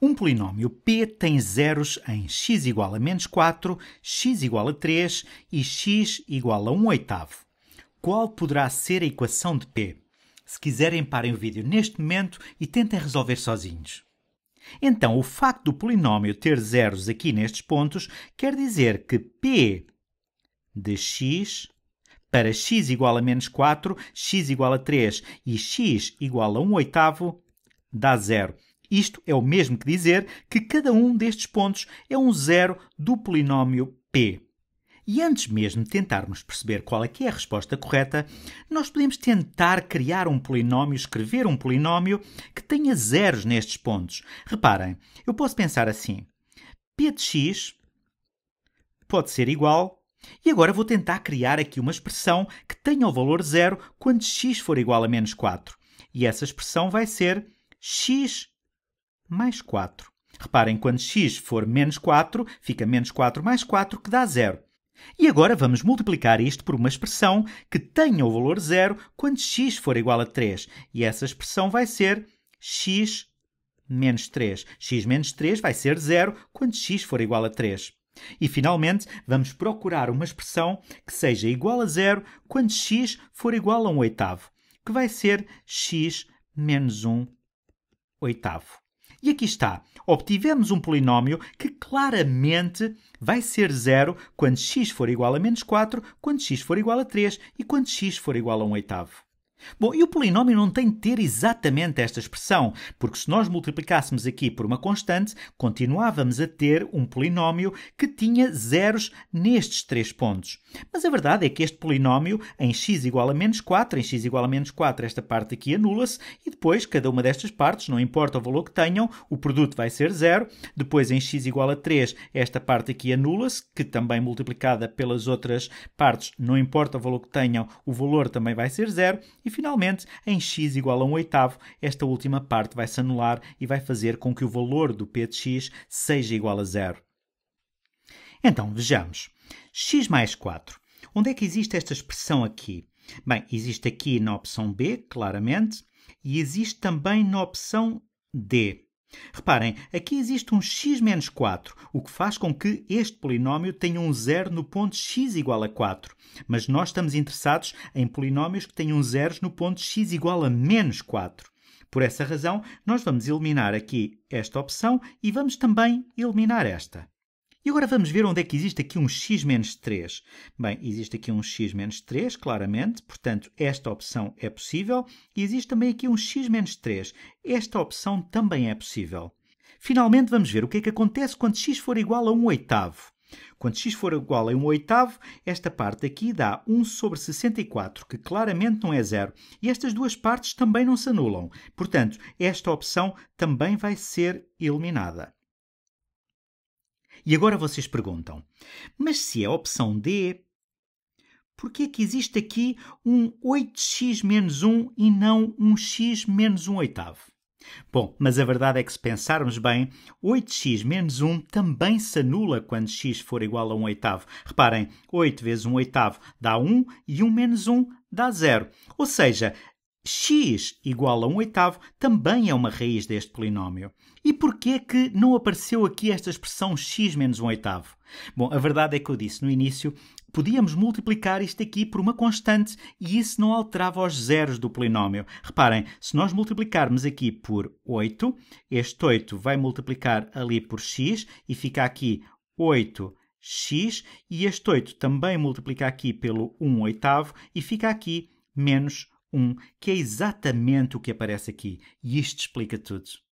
Um polinómio p tem zeros em x igual a menos 4, x igual a 3 e x igual a 1 oitavo. Qual poderá ser a equação de p? Se quiserem, parem o vídeo neste momento e tentem resolver sozinhos. Então, o facto do polinómio ter zeros aqui nestes pontos quer dizer que p de x para x igual a menos 4, x igual a 3 e x igual a 1 oitavo dá zero. Isto é o mesmo que dizer que cada um destes pontos é um zero do polinómio p. E antes mesmo de tentarmos perceber qual é que é a resposta correta, nós podemos tentar criar um polinómio, escrever um polinómio que tenha zeros nestes pontos. Reparem, eu posso pensar assim: p de x pode ser igual. E agora vou tentar criar aqui uma expressão que tenha o valor zero quando x for igual a menos 4. E essa expressão vai ser x mais 4. Reparem, quando x for menos 4, fica menos 4 mais 4, que dá 0. E agora vamos multiplicar isto por uma expressão que tenha o valor 0 quando x for igual a 3. E essa expressão vai ser x menos 3. x menos 3 vai ser 0 quando x for igual a 3. E finalmente, vamos procurar uma expressão que seja igual a zero quando x for igual a 1 oitavo, que vai ser x menos 1 oitavo. E aqui está. Obtivemos um polinómio que claramente vai ser zero quando x for igual a menos 4, quando x for igual a 3 e quando x for igual a 1 oitavo. Bom, e o polinómio não tem de ter exatamente esta expressão, porque se nós multiplicássemos aqui por uma constante, continuávamos a ter um polinómio que tinha zeros nestes três pontos. Mas a verdade é que este polinómio em x igual a menos 4, em x igual a menos 4, esta parte aqui anula-se, e depois cada uma destas partes, não importa o valor que tenham, o produto vai ser zero. Depois em x igual a 3, esta parte aqui anula-se, que também multiplicada pelas outras partes, não importa o valor que tenham, o valor também vai ser zero e finalmente, em x igual a 1 oitavo, esta última parte vai se anular e vai fazer com que o valor do p de x seja igual a zero. Então, vejamos. x mais 4. Onde é que existe esta expressão aqui? Bem, existe aqui na opção B, claramente, e existe também na opção D. Reparem, aqui existe um x menos 4, o que faz com que este polinómio tenha um zero no ponto x igual a 4. Mas nós estamos interessados em polinómios que tenham zeros no ponto x igual a menos 4. Por essa razão, nós vamos eliminar aqui esta opção e vamos também eliminar esta. E agora vamos ver onde é que existe aqui um x menos 3. Bem, existe aqui um x menos 3, claramente, portanto esta opção é possível. E existe também aqui um x menos 3. Esta opção também é possível. Finalmente vamos ver o que é que acontece quando x for igual a 1 oitavo. Quando x for igual a 1 oitavo, esta parte aqui dá 1 sobre 64, que claramente não é zero. E estas duas partes também não se anulam. Portanto, esta opção também vai ser eliminada. E agora vocês perguntam: mas se é a opção D, por que é que existe aqui um 8x menos 1 e não um x menos 1 oitavo? Bom, mas a verdade é que se pensarmos bem, 8x menos 1 também se anula quando x for igual a 1 oitavo. Reparem, 8 vezes 1 oitavo dá 1 e 1 menos 1 dá 0. Ou seja, x igual a 1 oitavo também é uma raiz deste polinómio. E porquê é que não apareceu aqui esta expressão x menos 1 oitavo? Bom, a verdade é que eu disse no início, podíamos multiplicar isto aqui por uma constante e isso não alterava os zeros do polinómio. Reparem, se nós multiplicarmos aqui por 8, este 8 vai multiplicar ali por x e fica aqui 8 x e este 8 também multiplica aqui pelo 1 oitavo e fica aqui menos 1 um, que é exatamente o que aparece aqui. E isto explica tudo.